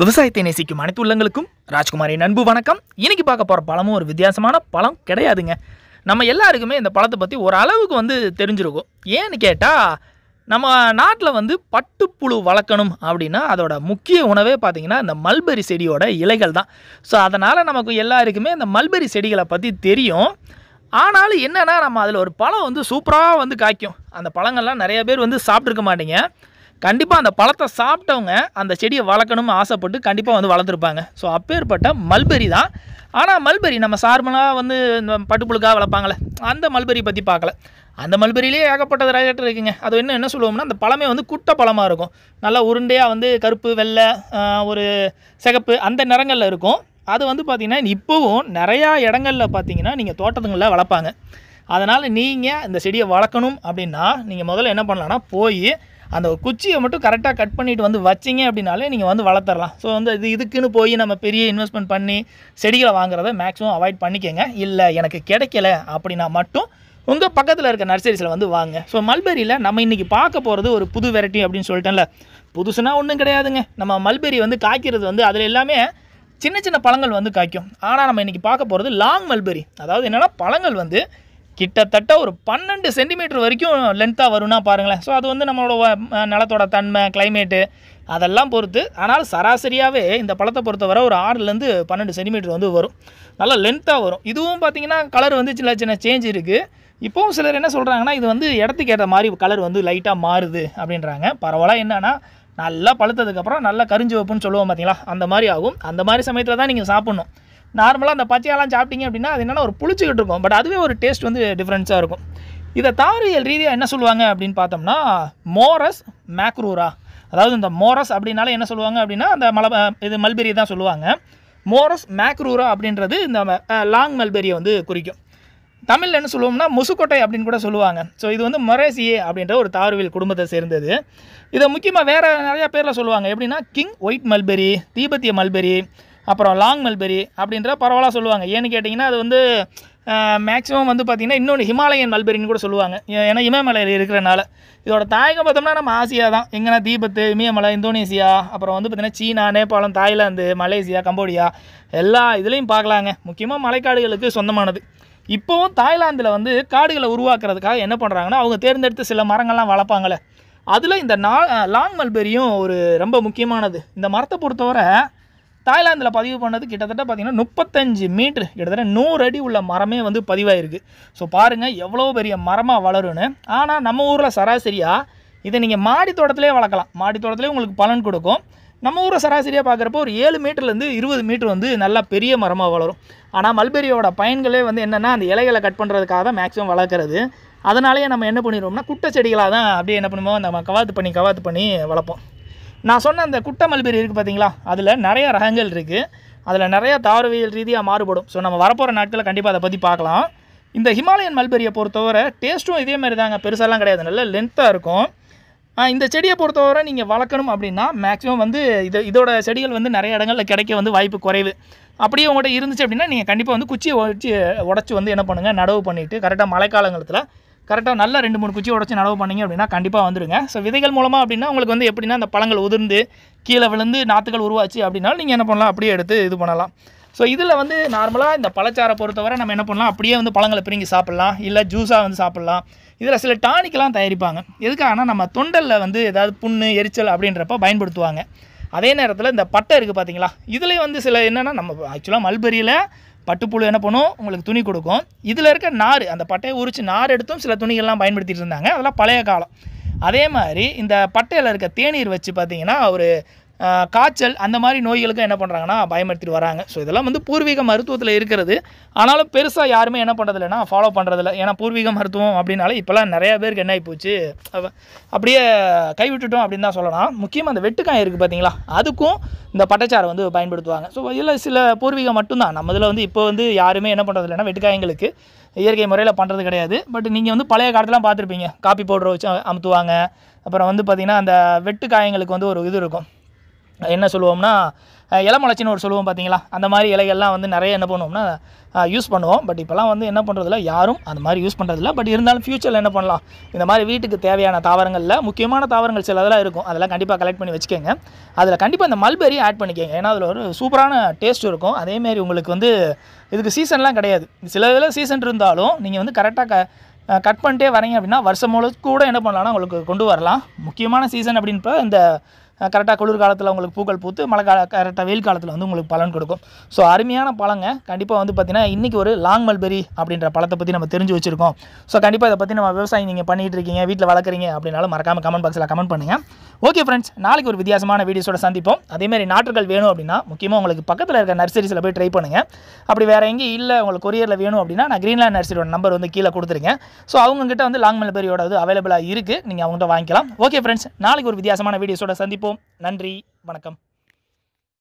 விவசாயத்தை நேசிக்கும் அனைத்து உள்ளங்களுக்கும் ராஜ்குமாரின் அன்பு வணக்கம் இன்றைக்கி பார்க்க போகிற பழமும் ஒரு வித்தியாசமான பழம் கிடையாதுங்க நம்ம எல்லாருக்குமே இந்த பழத்தை பற்றி ஒரு அளவுக்கு வந்து தெரிஞ்சிருக்கும் ஏன்னு கேட்டால் நம்ம நாட்டில் வந்து பட்டுப்புழு வளர்க்கணும் அப்படின்னா அதோட முக்கிய உணவே பார்த்திங்கன்னா இந்த மல்பெரி செடியோட இலைகள் தான் ஸோ அதனால் நமக்கு எல்லாருக்குமே இந்த மல்பெரி செடிகளை பற்றி தெரியும் ஆனாலும் என்னென்னா நம்ம அதில் ஒரு பழம் வந்து சூப்பராக வந்து காய்க்கும் அந்த பழங்கள்லாம் நிறைய பேர் வந்து சாப்பிட்ருக்க மாட்டேங்க கண்டிப்பாக அந்த பழத்தை சாப்பிட்டவங்க அந்த செடியை வளர்க்கணும்னு ஆசைப்பட்டு கண்டிப்பாக வந்து வளர்த்துருப்பாங்க ஸோ அப்பேற்பட்ட மல்பெரி தான் ஆனால் மல்பெரி நம்ம சார்மலாக வந்து இந்த பட்டுப்புழுக்காக வளர்ப்பாங்களே அந்த மல்பெரி பற்றி பார்க்கல அந்த மல்பெரியிலே ஏகப்பட்டது ரேட் இருக்குங்க அது என்ன என்ன சொல்லுவோம்னா அந்த பழமே வந்து குட்ட பழமாக இருக்கும் நல்லா உருண்டையாக வந்து கருப்பு வெள்ளை ஒரு சிகப்பு அந்த நிறங்களில் இருக்கும் அது வந்து பார்த்திங்கன்னா இப்போவும் நிறையா இடங்களில் பார்த்தீங்கன்னா நீங்கள் தோட்டத்துங்களில் வளர்ப்பாங்க அதனால் நீங்கள் இந்த செடியை வளர்க்கணும் அப்படின்னா நீங்கள் முதல்ல என்ன பண்ணலான்னா போய் அந்த குச்சியை மட்டும் கரெக்டாக கட் பண்ணிவிட்டு வந்து வச்சிங்க அப்படின்னாலே நீங்கள் வந்து வளர்த்துடலாம் ஸோ வந்து இது இதுக்குன்னு போய் நம்ம பெரிய இன்வெஸ்ட்மெண்ட் பண்ணி செடிகளை வாங்குறத மேக்ஸிமம் அவாய்ட் பண்ணிக்கோங்க இல்லை எனக்கு கிடைக்கல அப்படின்னா மட்டும் உங்கள் பக்கத்தில் இருக்க நர்சரிஸில் வந்து வாங்க ஸோ மல்பெரியில் நம்ம இன்றைக்கி பார்க்க போகிறது ஒரு புது வெரைட்டி அப்படின்னு சொல்லிட்டேன்ல புதுசுனா ஒன்றும் கிடையாதுங்க நம்ம மல்பெரி வந்து காய்க்கிறது வந்து அதில் எல்லாமே சின்ன சின்ன பழங்கள் வந்து காய்க்கும் ஆனால் நம்ம இன்றைக்கி பார்க்க போகிறது லாங் மல்பெரி அதாவது என்னென்னா பழங்கள் வந்து கிட்டத்தட்ட ஒரு பன்னெண்டு சென்டிமீட்டர் வரைக்கும் லென்த்தாக வரும்னா பாருங்களேன் ஸோ அது வந்து நம்மளோட நிலத்தோட தன்மை கிளைமேட்டு அதெல்லாம் பொறுத்து ஆனால் சராசரியாகவே இந்த பழத்தை பொறுத்தவரை ஒரு ஆறுலேருந்து பன்னெண்டு சென்டிமீட்டர் வந்து வரும் நல்லா லென்த்தாக வரும் இதுவும் பார்த்திங்கன்னா கலர் வந்து சின்ன சின்ன சேஞ்ச் இருக்குது இப்போவும் சிலர் என்ன சொல்கிறாங்கன்னா இது வந்து இடத்துக்கு ஏற்ற மாதிரி கலர் வந்து லைட்டாக மாறுது அப்படின்றாங்க பரவாயில்ல என்னென்னா நல்லா பழுத்ததுக்கப்புறம் நல்லா கரிஞ்சு வைப்புன்னு சொல்லுவோம் பார்த்தீங்களா அந்த மாதிரி ஆகும் அந்த மாதிரி சமயத்தில் தான் நீங்கள் சாப்பிட்ணும் நார்மலாக அந்த பச்சையெல்லாம் சாப்பிட்டீங்க அப்படின்னா அது என்னென்னா ஒரு புளிச்சுக்கிட்டு இருக்கும் பட் அதுவே ஒரு டேஸ்ட் வந்து டிஃப்ரெண்ட்ஸாக இருக்கும் இதை தாவரியல் ரீதியாக என்ன சொல்லுவாங்க அப்படின்னு பார்த்தோம்னா மோரஸ் மேக்ரூரா அதாவது இந்த மோரஸ் அப்படின்னால என்ன சொல்லுவாங்க அப்படின்னா அந்த மலை இது மல்பெரி தான் சொல்லுவாங்க மோரஸ் மேக்ரூரா அப்படின்றது இந்த லாங் மல்பெரியை வந்து குறிக்கும் தமிழில் என்ன சொல்லுவோம்னா முசுக்கொட்டை அப்படின்னு கூட சொல்லுவாங்க ஸோ இது வந்து மொரேசியே அப்படின்ற ஒரு தாருவில் குடும்பத்தை சேர்ந்தது இதை முக்கியமாக வேறு நிறையா பேரில் சொல்லுவாங்க எப்படின்னா கிங் ஒயிட் மல்பெரி தீபத்திய மல்பெரி அப்புறம் லாங் மல்பெரி அப்படின்ற பரவலாக சொல்லுவாங்க ஏன்னு கேட்டிங்கன்னா அது வந்து மேக்ஸிமம் வந்து பார்த்திங்கன்னா இன்னொன்று ஹிமாலயன் மல்பெரின்னு கூட சொல்லுவாங்க ஏன்னா இமயமலையில் இருக்கிறனால இதோட தாயகம் பார்த்தோம்னா நம்ம ஆசியா தான் எங்கன்னா தீபத்து இமயமலை இந்தோனேசியா அப்புறம் வந்து பார்த்திங்கன்னா சீனா நேபாளம் தாய்லாந்து மலேசியா கம்போடியா எல்லா இதுலேயும் பார்க்கலாங்க முக்கியமாக மலைக்காடுகளுக்கு சொந்தமானது இப்போவும் தாய்லாந்தில் வந்து காடுகளை உருவாக்குறதுக்காக என்ன பண்ணுறாங்கன்னா அவங்க தேர்ந்தெடுத்து சில மரங்கள்லாம் வளர்ப்பாங்களே அதில் இந்த நா லாங் மல்பெரியும் ஒரு ரொம்ப முக்கியமானது இந்த மரத்தை பொறுத்தவரை தாய்லாந்தில் பதிவு பண்ணது கிட்டத்தட்ட பார்த்திங்கன்னா முப்பத்தஞ்சு மீட்ரு கிட்டத்தட்ட நூறு அடி உள்ள மரமே வந்து பதிவாயிருக்கு ஸோ பாருங்கள் எவ்வளோ பெரிய மரமாக வளரும்னு ஆனால் நம்ம ஊரில் சராசரியாக இதை நீங்கள் மாடி தோட்டத்திலே வளர்க்கலாம் மாடி தோட்டத்திலே உங்களுக்கு பலன் கொடுக்கும் நம்ம ஊரை சராசரியாக பார்க்குறப்ப ஒரு ஏழு மீட்டர்லேருந்து இருபது மீட்டர் வந்து நல்லா பெரிய மரமாக வளரும் ஆனால் மல்பெரியோட பயன்களே வந்து என்னென்னா அந்த இலைகளை கட் பண்ணுறதுக்காக தான் மேக்ஸிமம் வளர்க்குறது அதனாலேயே நம்ம என்ன பண்ணிடுவோம்னா குட்டை செடிகளாக தான் அப்படியே என்ன பண்ணுவோம் நம்ம கவாத்து பண்ணி கவாத்து பண்ணி வளர்ப்போம் நான் சொன்ன அந்த குட்ட மல்பெரி இருக்குது பார்த்தீங்களா அதில் நிறைய ரகங்கள் இருக்குது அதில் நிறையா தாவரவியல் ரீதியாக மாறுபடும் ஸோ நம்ம வரப்போகிற நாட்களில் கண்டிப்பாக அதை பற்றி பார்க்கலாம் இந்த ஹிமாலயன் மல்பெரியை பொறுத்தவரை டேஸ்ட்டும் இதே மாதிரி தாங்க பெருசாலாம் கிடையாது நல்ல லென்த்தாக இருக்கும் இந்த செடியை பொறுத்தவரை நீங்கள் வளர்க்கணும் அப்படின்னா மேக்ஸிமம் வந்து இது இதோட செடிகள் வந்து நிறைய இடங்களில் கிடைக்க வந்து வாய்ப்பு குறைவு அப்படியே உங்கள்கிட்ட இருந்துச்சு அப்படின்னா நீங்கள் கண்டிப்பாக வந்து குச்சியை உடச்சி உடச்சி வந்து என்ன பண்ணுங்கள் நடவு பண்ணிவிட்டு கரெக்டாக மழைக்காலங்களத்தில் கரெக்டாக நல்லா ரெண்டு மூணு குச்சி உடச்சி நடவு பண்ணிங்க அப்படின்னா கண்டிப்பாக வந்துடுங்க ஸோ விதைகள் மூலமாக அப்படின்னா உங்களுக்கு வந்து எப்படின்னா அந்த பழங்கள் உதிர்ந்து கீழே விழுந்து நாற்றுகள் உருவாச்சு அப்படின்னா நீங்கள் என்ன பண்ணலாம் அப்படியே எடுத்து இது பண்ணலாம் ஸோ இதில் வந்து நார்மலாக இந்த பழச்சாரை பொறுத்தவரை நம்ம என்ன பண்ணலாம் அப்படியே வந்து பழங்களை பிரிங்கி சாப்பிட்லாம் இல்லை ஜூஸாக வந்து சாப்பிட்லாம் இதில் சில டானிக்கெலாம் தயாரிப்பாங்க எதுக்காகனா நம்ம தொண்டலில் வந்து ஏதாவது புண்ணு எரிச்சல் அப்படின்றப்ப பயன்படுத்துவாங்க அதே நேரத்தில் இந்த பட்டை இருக்குது பார்த்தீங்களா இதுலேயும் வந்து சில என்னென்னா நம்ம ஆக்சுவலாக மல்பெரியில் பட்டுப்புழு என்ன பண்ணும் உங்களுக்கு துணி கொடுக்கும் இதில் இருக்க நார் அந்த பட்டையை உரித்து நார் எடுத்தும் சில துணிகள்லாம் பயன்படுத்திட்டு இருந்தாங்க அதெல்லாம் பழைய காலம் அதே மாதிரி இந்த பட்டையில் இருக்க தேநீர் வச்சு பார்த்தீங்கன்னா ஒரு காய்ச்சல் அந்த மாதிரி நோய்களுக்கும் என்ன பண்ணுறாங்கன்னா பயமுறுத்திட்டு வராங்க ஸோ இதெல்லாம் வந்து பூர்வீக மருத்துவத்தில் இருக்கிறது ஆனாலும் பெருசாக யாருமே என்ன பண்ணுறதில்லைன்னா ஃபாலோ பண்ணுறதில்ல ஏன்னா பூர்வீக மருத்துவம் அப்படின்னாலே இப்போல்லாம் நிறையா பேருக்கு என்ன ஆகிப்போச்சு அப்படியே கைவிட்டுட்டோம் அப்படின்னு தான் சொல்லலாம் முக்கியமாக அந்த வெட்டுக்காய் இருக்குது பார்த்தீங்களா அதுக்கும் இந்த பட்டச்சாரை வந்து பயன்படுத்துவாங்க ஸோ இதில் சில பூர்வீகம் மட்டும்தான் நம்ம இதில் வந்து இப்போ வந்து யாருமே என்ன பண்ணுறதில்லைனா வெட்டுக்காயங்களுக்கு இயற்கை முறையில் பண்ணுறது கிடையாது பட் நீங்கள் வந்து பழைய காலத்துலாம் பார்த்துருப்பீங்க காப்பி பவுடரை வச்சு அமுத்துவாங்க அப்புறம் வந்து பார்த்திங்கன்னா அந்த வெட்டுக்காயங்களுக்கு வந்து ஒரு இது இருக்கும் என்ன சொல்லுவோம்னா இளமலச்சின்னு ஒரு சொல்லுவோம் பார்த்தீங்களா அந்த மாதிரி இலைகள்லாம் வந்து நிறைய என்ன பண்ணுவோம்னா யூஸ் பண்ணுவோம் பட் இப்போலாம் வந்து என்ன பண்ணுறதில்ல யாரும் அந்த மாதிரி யூஸ் பண்ணுறதில்ல பட் இருந்தாலும் ஃப்யூச்சரில் என்ன பண்ணலாம் இந்த மாதிரி வீட்டுக்கு தேவையான தாவரங்களில் முக்கியமான தாவரங்கள் சில அதெல்லாம் இருக்கும் அதெல்லாம் கண்டிப்பாக கலெக்ட் பண்ணி வச்சுக்கோங்க அதில் கண்டிப்பாக இந்த மல்பெரி ஆட் பண்ணிக்கோங்க ஏன்னா அதில் ஒரு சூப்பரான டேஸ்ட் இருக்கும் அதேமாரி உங்களுக்கு வந்து இதுக்கு சீசன்லாம் கிடையாது சில இதில் சீசன் இருந்தாலும் நீங்கள் வந்து கரெக்டாக க கட் பண்ணிட்டே வரீங்க அப்படின்னா வருஷம் முழு கூட என்ன பண்ணலாம்னா உங்களுக்கு கொண்டு வரலாம் முக்கியமான சீசன் அப்படின்ப்ப இந்த கரெக்டாக குளிர் காலத்தில் உங்களுக்கு பூக்கள் பூத்து மழை கால கரெக்டாக வெயில் காலத்தில் வந்து உங்களுக்கு பலன் கொடுக்கும் ஸோ அருமையான பழங்க கண்டிப்பாக வந்து பார்த்திங்கன்னா இன்றைக்கி ஒரு லாங் மல்பெரி அப்படின்ற பழத்தை பற்றி நம்ம தெரிஞ்சு வச்சுருக்கோம் ஸோ கண்டிப்பாக இதை பற்றி நம்ம விவசாயம் நீங்கள் பண்ணிகிட்டு இருக்கீங்க வீட்டில் வளர்க்குறீங்க அப்படின்னாலும் மறக்காமல் கமெண்ட் பாக்ஸில் கமெண்ட் பண்ணுங்கள் ஓகே ஃப்ரெண்ட்ஸ் நாளைக்கு ஒரு வித்தியாசமான வீடியோஸோட சந்திப்போம் அதேமாதிரி நாட்டுகள் வேணும் அப்படின்னா முக்கியமாக உங்களுக்கு பக்கத்தில் இருக்க நர்சரிஸில் போய் ட்ரை பண்ணுங்கள் அப்படி வேறு எங்கேயும் இல்லை உங்களுக்கு கொரியரில் வேணும் அப்படின்னா நான் க்ரீன்லேண்ட் நர்சரியோட நம்பர் வந்து கீழே கொடுத்துருங்க ஸோ அவங்ககிட்ட வந்து லாங் மல்பெரியோட அவைலபிளாக இருக்குது நீங்கள் அவங்ககிட்ட வாங்கிக்கலாம் ஓகே ஃப்ரெண்ட்ஸ் நாளைக்கு ஒரு வித்தியாசமான வீடியோஸோட சந்திப்போம் சந்திப்போம் நன்றி வணக்கம்